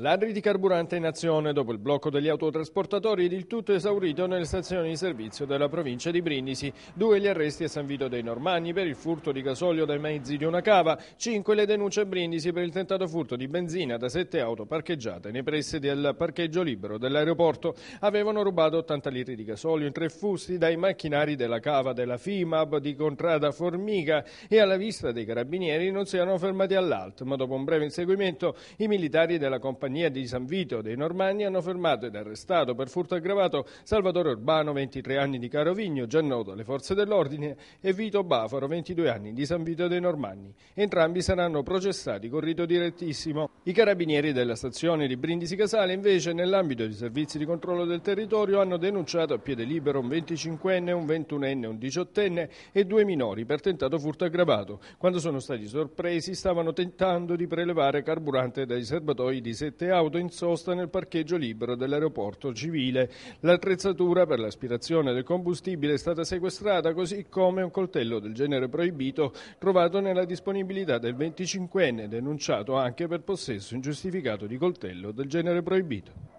Ladri di carburante in azione dopo il blocco degli autotrasportatori ed il tutto esaurito nelle stazioni di servizio della provincia di Brindisi. Due gli arresti a San Vito dei Normanni per il furto di gasolio dai mezzi di una cava. Cinque le denunce a Brindisi per il tentato furto di benzina da sette auto parcheggiate nei pressi del parcheggio libero dell'aeroporto. Avevano rubato 80 litri di gasolio in tre fusti dai macchinari della cava della FIMAB di Contrada Formica e alla vista dei carabinieri non si erano fermati all'alt, ma dopo un breve inseguimento i militari della compagnia compagnia di San Vito dei Normanni hanno fermato ed arrestato per furto aggravato Salvatore Urbano, 23 anni di Carovigno, già noto alle forze dell'ordine, e Vito Bafaro, 22 anni di San Vito dei Normanni. Entrambi saranno processati con rito direttissimo. I carabinieri della stazione di Brindisi Casale invece nell'ambito di servizi di controllo del territorio hanno denunciato a piede libero un 25enne, un 21enne, un 18enne e due minori per tentato furto aggravato. Quando sono stati sorpresi stavano tentando di prelevare carburante dai serbatoi di sette 7 auto in sosta nel parcheggio libero dell'aeroporto civile. L'attrezzatura per l'aspirazione del combustibile è stata sequestrata così come un coltello del genere proibito trovato nella disponibilità del 25enne denunciato anche per possesso ingiustificato di coltello del genere proibito.